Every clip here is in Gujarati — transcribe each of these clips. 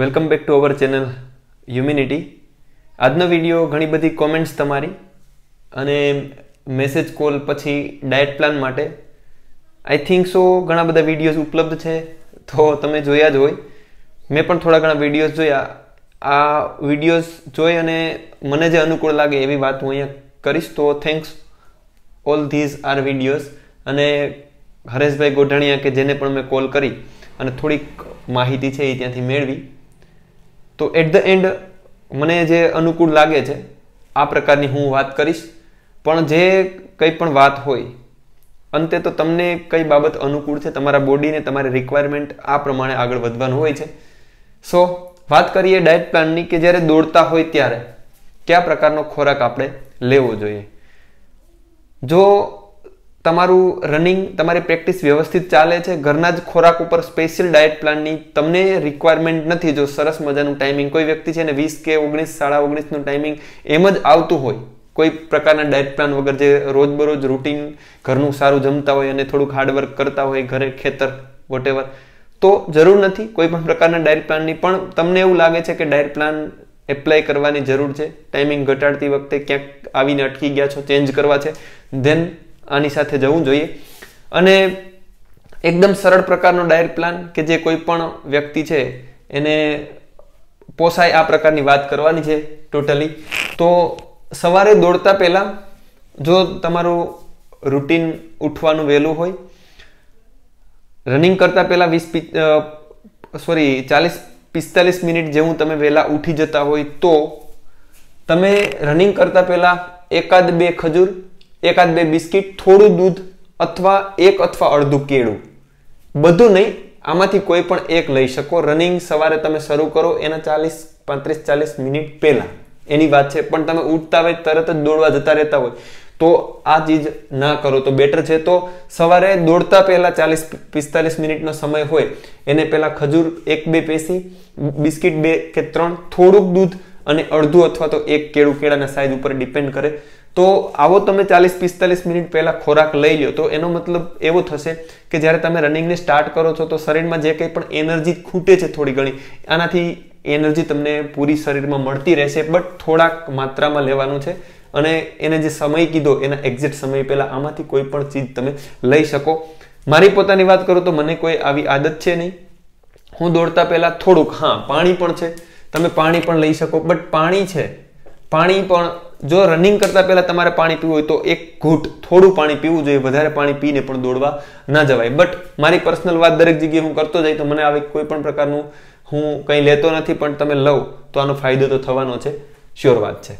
welcome back to our channel humanity આજનો વિડીયો ઘણી બધી કોમેન્ટ્સ તમારી અને મેસેજ કોલ પછી ડાયટ પ્લાન માટે આઈ થિંક સો ઘણા બધા વિડીયોઝ ઉપલબ્ધ છે તો તમે જોયા જ હોય મેં પણ થોડા ઘણા વિડીયોઝ જોયા આ વિડીયોઝ જોઈ અને મને જે અનુકૂળ લાગે એવી વાત હું અહીંયા કરીશ તો thanks all these are videos અને હરેશભાઈ ગોઢાણીયા કે જેને પણ મેં કોલ કરી અને થોડીક માહિતી છે એ ત્યાંથી મેળવી તો એટ ધ એન્ડ મને જે અનુકૂળ લાગે છે આ પ્રકારની હું વાત કરીશ પણ જે કંઈ પણ વાત હોય અંતે તો તમને કઈ બાબત અનુકૂળ છે તમારા બોડીને તમારી રિક્વાયરમેન્ટ આ પ્રમાણે આગળ વધવાનું હોય છે સો વાત કરીએ ડાયટ પ્લાનની કે જ્યારે દોડતા હોય ત્યારે કયા પ્રકારનો ખોરાક આપણે લેવો જોઈએ જો તમારું રનિંગ તમારી પ્રેક્ટિસ વ્યવસ્થિત ચાલે છે ઘરના જ ખોરાક ઉપર સ્પેશિયલ ડાયટ પ્લાનની તમને રિક્વાયરમેન્ટ નથી જો સરસ મજાનું ટાઈમિંગ કોઈ વ્યક્તિ છે ને વીસ કે ઓગણીસ સાડા ઓગણીસનું ટાઈમિંગ એમ જ આવતું હોય કોઈ પ્રકારના ડાયટ પ્લાન વગર જે રોજબરોજ રૂટીન ઘરનું સારું જમતા હોય અને થોડુંક હાર્ડવર્ક કરતા હોય ઘરે ખેતર વોટેવર તો જરૂર નથી કોઈ પણ પ્રકારના ડાયટ પ્લાનની પણ તમને એવું લાગે છે કે ડાયટ પ્લાન એપ્લાય કરવાની જરૂર છે ટાઈમિંગ ઘટાડતી વખતે ક્યાંક આવીને અટકી ગયા છો ચેન્જ કરવા છે ધેન આની સાથે જવું જોઈએ અને એકદમ સરળ પ્રકારનો ડાયટ પ્લાન કે જે કોઈ પણ વ્યક્તિ છે એને પોસાય આ પ્રકારની વાત કરવાની છે ટોટલી તો સવારે દોડતા પહેલાં જો તમારું રૂટીન ઉઠવાનું વહેલું હોય રનિંગ કરતાં પહેલાં વીસ સોરી ચાલીસ પિસ્તાલીસ મિનિટ જેવું તમે વહેલા ઉઠી જતા હોય તો તમે રનિંગ કરતાં પહેલાં એકાદ બે ખજૂર એકાદ બે બિસ્કિટ થોડું દૂધ અથવા એક અથવા અડધું કેળું બધું નહીં આમાંથી કોઈ પણ એક લઈ શકો રનિંગ સવારે તમે શરૂ કરો એના ચાલીસ પાંત્રીસ ચાલીસ મિનિટ પહેલાં એની વાત છે પણ તમે ઉઠતા હોય તરત જ દોડવા જતા રહેતા હોય તો આ ચીજ ના કરો તો બેટર છે તો સવારે દોડતા પહેલાં ચાલીસ પિસ્તાલીસ મિનિટનો સમય હોય એને પહેલાં ખજૂર એક બે પેસી બિસ્કિટ બે કે ત્રણ થોડુંક દૂધ અને અડધું અથવા તો એક કેળું કેળાના સાઈઝ ઉપર ડિપેન્ડ કરે તો આવો તમે ચાલીસ પિસ્તાલીસ મિનિટ પહેલાં ખોરાક લઈ લો તો એનો મતલબ એવો થશે કે જ્યારે તમે રનિંગને સ્ટાર્ટ કરો છો તો શરીરમાં જે કંઈ પણ એનર્જી ખૂટે છે થોડી ઘણી આનાથી એનર્જી તમને પૂરી શરીરમાં મળતી રહેશે બટ થોડાક માત્રામાં લેવાનું છે અને એને જે સમય કીધો એના એક્ઝેક્ટ સમય પહેલાં આમાંથી કોઈ પણ ચીજ તમે લઈ શકો મારી પોતાની વાત કરું તો મને કોઈ આવી આદત છે નહીં હું દોડતા પહેલાં થોડુંક હા પાણી પણ છે તમે પાણી પણ લઈ શકો બટ પાણી છે પાણી પણ જો રનિંગ કરતા પહેલા તમારે પાણી પીવું હોય તો એક ઘૂંટ થોડું પાણી પીવું જોઈએ વધારે પાણી પીને પણ દોડવા ન જવાય બટ મારી પર્સનલ વાત દરેક જગ્યાએ હું કરતો જઈ તો મને આવી કોઈ પણ પ્રકારનું હું કંઈ લેતો નથી પણ તમે લઉં તો આનો ફાયદો તો થવાનો છે શ્યોર વાત છે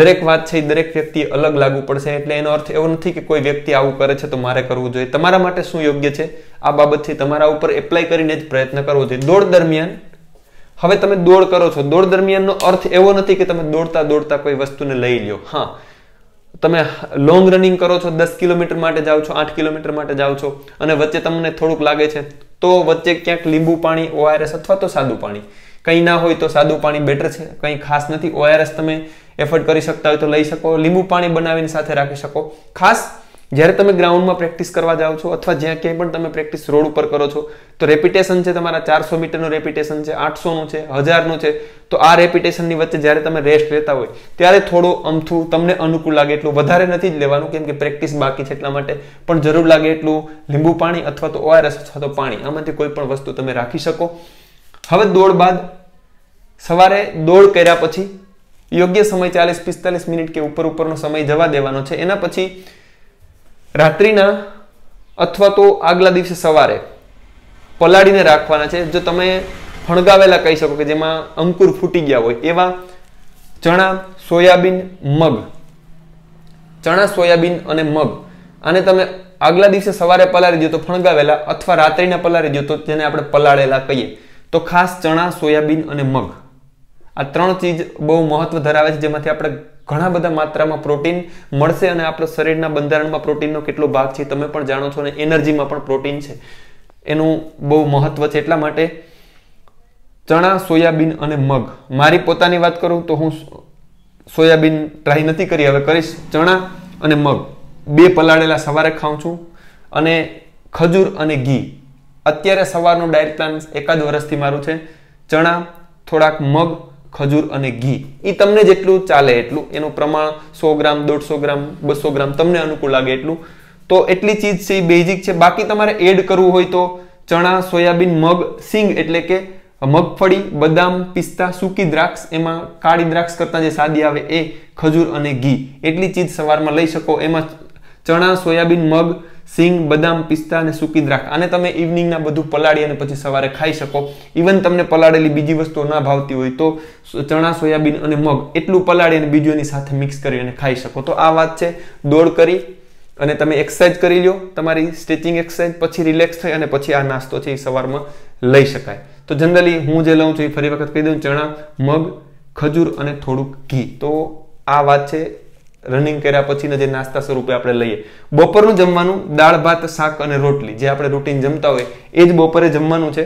દરેક વાત છે દરેક વ્યક્તિ અલગ લાગુ પડશે એટલે એનો અર્થ એવો નથી કે કોઈ વ્યક્તિ આવું કરે છે તો મારે કરવું જોઈએ તમારા માટે શું યોગ્ય છે આ બાબતથી તમારા ઉપર એપ્લાય કરીને જ પ્રયત્ન કરવો જોઈએ દોડ દરમિયાન હવે તમે દોડ કરો છો દોડ દરમિયાનનો અર્થ એવો નથી કે તમે દોડતા દોડતા કોઈ વસ્તુને લઈ લ્યો હા તમે લોંગ રનિંગ કરો છો દસ કિલોમીટર માટે જાઓ છો આઠ કિલોમીટર માટે જાઓ છો અને વચ્ચે તમને થોડુંક લાગે છે તો વચ્ચે ક્યાંક લીંબુ પાણી ઓઆરએસ અથવા તો સાદું પાણી કંઈ ના હોય તો સાદું પાણી બેટર છે કંઈ ખાસ નથી ઓઆરએસ તમે એફર્ટ કરી શકતા હોય તો લઈ શકો લીંબુ પાણી બનાવીને સાથે રાખી શકો ખાસ જ્યારે તમે ગ્રાઉન્ડમાં પ્રેક્ટિસ કરવા જાઓ છો અથવા જ્યાં ક્યાંય પણ તમે પ્રેક્ટિસ રોડ ઉપર કરો છો તો રેપિટેશન છે તમારા ચારસો મીટરનું રેપિટેશન છે આઠસોનું છે હજારનું છે તો આ રેપિટેશનની વચ્ચે જ્યારે તમે રેસ્ટ લેતા હોય ત્યારે થોડો અમથું તમને અનુકૂળ લાગે એટલું વધારે નથી જ લેવાનું કેમ કે પ્રેક્ટિસ બાકી છે એટલા માટે પણ જરૂર લાગે એટલું લીંબુ પાણી અથવા તો ઓઆરએસ અથવા તો પાણી આમાંથી કોઈ પણ વસ્તુ તમે રાખી શકો હવે દોડ બાદ સવારે દોડ કર્યા પછી યોગ્ય સમય ચાલીસ પિસ્તાલીસ મિનિટ કે ઉપર ઉપરનો સમય જવા દેવાનો છે એના પછી રાત્રિના અથવા તો આગલા દિવસે સવારે પલાળીને રાખવાના છે જો તમે ફણગાવેલા કહી શકો કે જેમાં અંકુર ફૂટી ગયા હોય એવા ચણા સોયાબીન મગ ચણા સોયાબીન અને મગ આને તમે આગલા દિવસે સવારે પલાળી દો તો ફણગાવેલા અથવા રાત્રિને પલાળી દો તો તેને આપણે પલાળેલા કહીએ તો ખાસ ચણા સોયાબીન અને મગ આ ત્રણ ચીજ બહુ મહત્વ ધરાવે છે જેમાંથી આપણે ઘણા બધા માત્રામાં પ્રોટીન મળશે અને આપણા શરીરના બંધારણમાં પ્રોટીનનો કેટલો ભાગ છે તમે પણ જાણો છો અને એનર્જીમાં પણ પ્રોટીન છે એનું બહુ મહત્વ છે એટલા માટે ચણા સોયાબીન અને મગ મારી પોતાની વાત કરું તો હું સોયાબીન ટ્રાય નથી કરી હવે કરીશ ચણા અને મગ બે પલાળેલા સવારે ખાઉં છું અને ખજૂર અને ઘી અત્યારે સવારનો ડાયટ પ્લાન એકાદ વર્ષથી મારું છે ચણા થોડાક મગ ખજૂર અને ઘી એ તમને જેટલું ચાલે એટલું એનું પ્રમાણ સો ગ્રામ દોઢસો ગ્રામ બસો ગ્રામ તમને અનુકૂળ લાગે એટલું તો એટલી ચીજ છે એ બેઝિક છે બાકી તમારે એડ કરવું હોય તો ચણા સોયાબીન મગ સિંગ એટલે કે મગફળી બદામ પિસ્તા સૂકી દ્રાક્ષ એમાં કાળી દ્રાક્ષ કરતાં જે સાદી આવે એ ખજૂર અને ઘી એટલી ચીજ સવારમાં લઈ શકો એમાં ચણા સોયાબીન મગ સિંગ બદામ પિસ્તા અને સુકી દ્રાક્ષ આને તમે ઇવનિંગના બધું પલાળી અને પછી સવારે ખાઈ શકો ઇવન તમને પલાળેલી બીજી વસ્તુઓ ના ભાવતી હોય તો ચણા સોયાબીન અને મગ એટલું પલાળી અને બીજુંની સાથે મિક્સ કરી અને ખાઈ શકો તો આ વાત છે દોડ કરી અને તમે એક્સરસાઇઝ કરી લો તમારી સ્ટ્રેચિંગ એક્સરસાઇઝ પછી રિલેક્સ થઈ અને પછી આ નાસ્તો છે એ સવારમાં લઈ શકાય તો જનરલી હું જે લઉં છું એ ફરી વખત કહી દઉં ચણા મગ ખજૂર અને થોડુંક ઘી તો આ વાત છે રનિંગ કર્યા પછીના જે નાસ્તા સ્વરૂપે આપણે લઈએ બપોરનું જમવાનું દાળ ભાત શાક અને રોટલી જે આપણે રૂટીન જમતા હોય એ જ બપોરે જમવાનું છે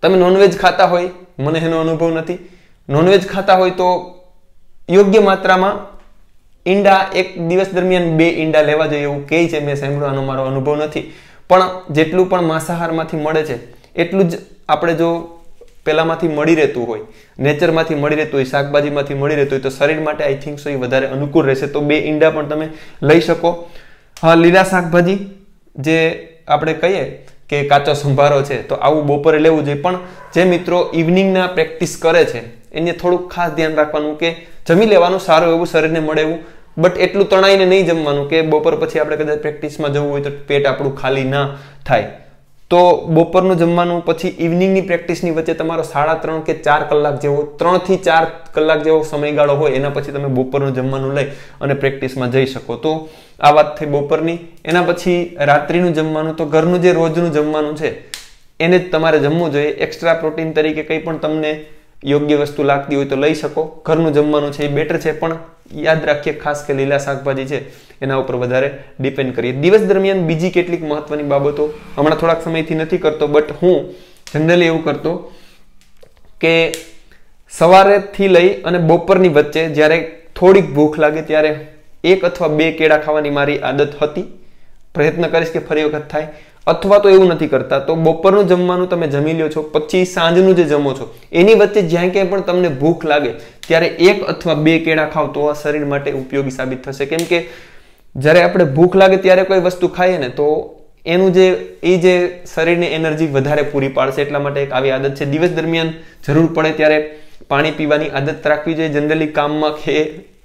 તમે નોનવેજ ખાતા હોય મને એનો અનુભવ નથી નોનવેજ ખાતા હોય તો યોગ્ય માત્રામાં ઈંડા એક દિવસ દરમિયાન બે ઈંડા લેવા જોઈએ એવું કહે છે મેં સાંભળવાનો મારો અનુભવ નથી પણ જેટલું પણ માંસાહારમાંથી મળે છે એટલું જ આપણે જો પેલામાંથી મળી રહેતું હોય નેચરમાંથી મળી રહેતું હોય શાકભાજીમાંથી મળી રહેતું હોય તો શરીર માટે આઈ થિંક સો એ વધારે અનુકૂળ રહેશે તો બે ઈંડા પણ તમે લઈ શકો હા લીલા શાકભાજી જે આપણે કહીએ કે કાચો સંભારો છે તો આવું બપોરે લેવું જોઈએ પણ જે મિત્રો ઇવનિંગના પ્રેક્ટિસ કરે છે એને થોડુંક ખાસ ધ્યાન રાખવાનું કે જમી લેવાનું સારું એવું શરીરને મળે એવું બટ એટલું તણાઈને નહીં જમવાનું કે બપોર પછી આપણે કદાચ પ્રેક્ટિસમાં જવું હોય તો પેટ આપણું ખાલી ના થાય તો બપોરનું જમવાનું પછી ઇવનિંગની પ્રેક્ટિસની વચ્ચે તમારો સાડા ત્રણ કે ચાર કલાક જેવો ત્રણથી ચાર કલાક જેવો સમયગાળો હોય એના પછી તમે બપોરનું જમવાનું લઈ અને પ્રેક્ટિસમાં જઈ શકો તો આ વાત થઈ બપોરની એના પછી રાત્રિનું જમવાનું તો ઘરનું જે રોજનું જમવાનું છે એને જ તમારે જમવું જોઈએ એક્સ્ટ્રા પ્રોટીન તરીકે કંઈ પણ તમને યોગ્ય વસ્તુ લાગતી હોય તો લઈ શકો ઘરનું જમવાનું છે એ બેટર છે પણ યાદ રાખીએ ખાસ કે લીલા શાકભાજી છે એના ઉપર વધારે ડિપેન્ડ કરીએ દિવસ દરમિયાન બીજી કેટલીક મહત્વની બાબતો હમણાં થોડાક સમયથી નથી કરતો બટ હું જનરલી એવું કરતો કે સવારેથી લઈ અને બપોરની વચ્ચે જ્યારે થોડીક ભૂખ લાગે ત્યારે એક અથવા બે કેળા ખાવાની મારી આદત હતી પ્રયત્ન કરીશ કે ફરી વખત થાય અથવા તો એવું નથી કરતા તો બપોરનું જમવાનું તમે જમી લ્યો છો પછી સાંજનું જે જમો છો એની વચ્ચે જ્યાં ક્યાંય પણ તમને ભૂખ લાગે ત્યારે એક અથવા બે કેળા ખાવ તો આ શરીર માટે ઉપયોગી સાબિત થશે કેમ કે જ્યારે આપણે ભૂખ લાગે ત્યારે કોઈ વસ્તુ ખાઈએ ને તો એનું જે એ જે શરીરને એનર્જી વધારે પૂરી પાડશે એટલા માટે એક આવી આદત છે દિવસ દરમિયાન જરૂર પડે ત્યારે પાણી પીવાની આદત રાખવી જોઈએ જનરલી કામમાં કે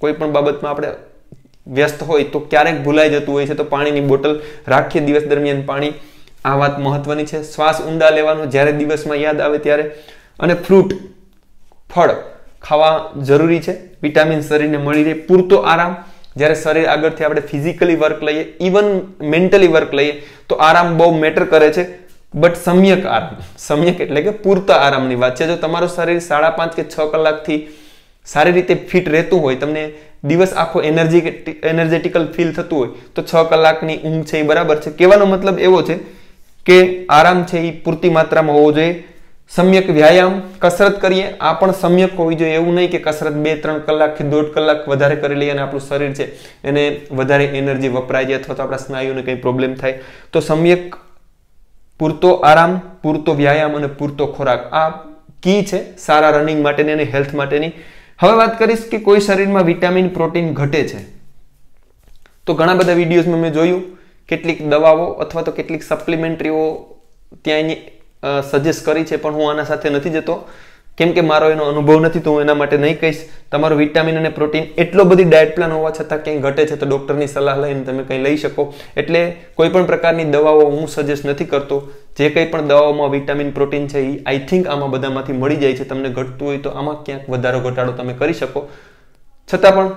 કોઈ પણ બાબતમાં આપણે વ્યસ્ત હોય તો ક્યારેક ભૂલાઈ જતું હોય છે તો પાણીની બોટલ રાખીએ દિવસ દરમિયાન પાણી આ વાત મહત્વની છે શ્વાસ ઊંડા લેવાનો જ્યારે દિવસમાં યાદ આવે ત્યારે અને ફ્રૂટ ફળ ખાવા જરૂરી છે વિટામિન શરીરને મળી રહે પૂરતો આરામ જ્યારે શરીર આગળથી આપણે ફિઝિકલી વર્ક લઈએ ઇવન મેન્ટલી વર્ક લઈએ તો આરામ બહુ મેટર કરે છે બટ સમ્યક આરામ સમ્યક એટલે કે પૂરતા આરામની વાત છે જો તમારું શરીર સાડા પાંચ કે છ કલાકથી સારી રીતે ફિટ રહેતું હોય તમને દિવસ આખો એનર્જી એનર્જેટિકલ ફીલ થતું હોય તો છ કલાકની ઊંઘ છે એ બરાબર છે કહેવાનો મતલબ એવો છે કે આરામ છે એ પૂરતી માત્રામાં હોવો જોઈએ સમ્યક વ્યાયામ કસરત કરીએ આ પણ સમ્યક હોવી જોઈએ એવું નહીં કે કસરત બે ત્રણ કલાક કે દોઢ કલાક વધારે કરી લઈએ અને આપણું શરીર છે એને વધારે એનર્જી વપરાય જાય અથવા તો આપણા સ્નાયુને કંઈ પ્રોબ્લેમ થાય તો સમ્યક પૂરતો આરામ પૂરતો વ્યાયામ અને પૂરતો ખોરાક આ કી છે સારા રનિંગ માટેની અને હેલ્થ માટેની હવે વાત કરીશ કે કોઈ શરીરમાં વિટામિન પ્રોટીન ઘટે છે તો ઘણા બધા વિડીયોઝમાં મેં જોયું કેટલીક દવાઓ અથવા તો કેટલીક સપ્લિમેન્ટરીઓ ત્યાં એની સજેસ્ટ કરી છે પણ હું આના સાથે નથી જતો કેમ કે મારો એનો અનુભવ નથી તો હું એના માટે નહીં કહીશ તમારું વિટામિન અને પ્રોટીન એટલો બધી ડાયટ પ્લાન હોવા છતાં ક્યાંય ઘટે છે તો ડૉક્ટરની સલાહ લઈને તમે કંઈ લઈ શકો એટલે કોઈ પણ પ્રકારની દવાઓ હું સજેસ્ટ નથી કરતો જે કંઈ પણ દવાઓમાં વિટામિન પ્રોટીન છે એ આઈ થિંક આમાં બધામાંથી મળી જાય છે તમને ઘટતું હોય તો આમાં ક્યાંક વધારો ઘટાડો તમે કરી શકો છતાં પણ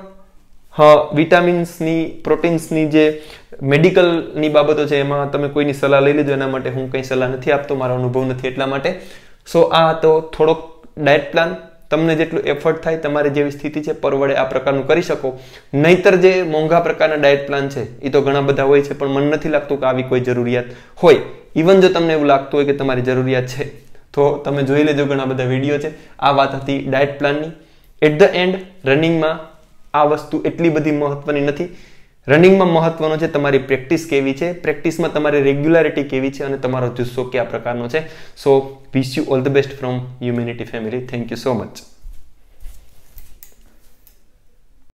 વિટામિન્સની પ્રોટીન્સની જે મેડિકલની બાબતો છે એમાં તમે કોઈની સલાહ લઈ લેજો એના માટે હું કંઈ સલાહ નથી આપતો મારો અનુભવ નથી એટલા માટે સો આ તો થોડોક ડાયટ પ્લાન તમને જેટલું એફર્ટ થાય તમારી જેવી સ્થિતિ છે પરવડે આ પ્રકારનું કરી શકો નહીતર જે મોંઘા પ્રકારના ડાયટ પ્લાન છે એ તો ઘણા બધા હોય છે પણ મને નથી લાગતું કે આવી કોઈ જરૂરિયાત હોય ઇવન જો તમને એવું લાગતું હોય કે તમારી જરૂરિયાત છે તો તમે જોઈ લેજો ઘણા બધા વિડીયો છે આ વાત હતી ડાયટ પ્લાનની એટ ધ એન્ડ રનિંગમાં આ વસ્તુ એટલી બધી મહત્વની નથી રનિંગમાં મહત્વનો છે તમારી પ્રેક્ટિસ કેવી છે પ્રેક્ટિસમાં તમારી રેગ્યુલારિટી કેવી છે અને તમારો જુસ્સો કયા પ્રકારનો છે so wish you all the best from humanity family thank you so much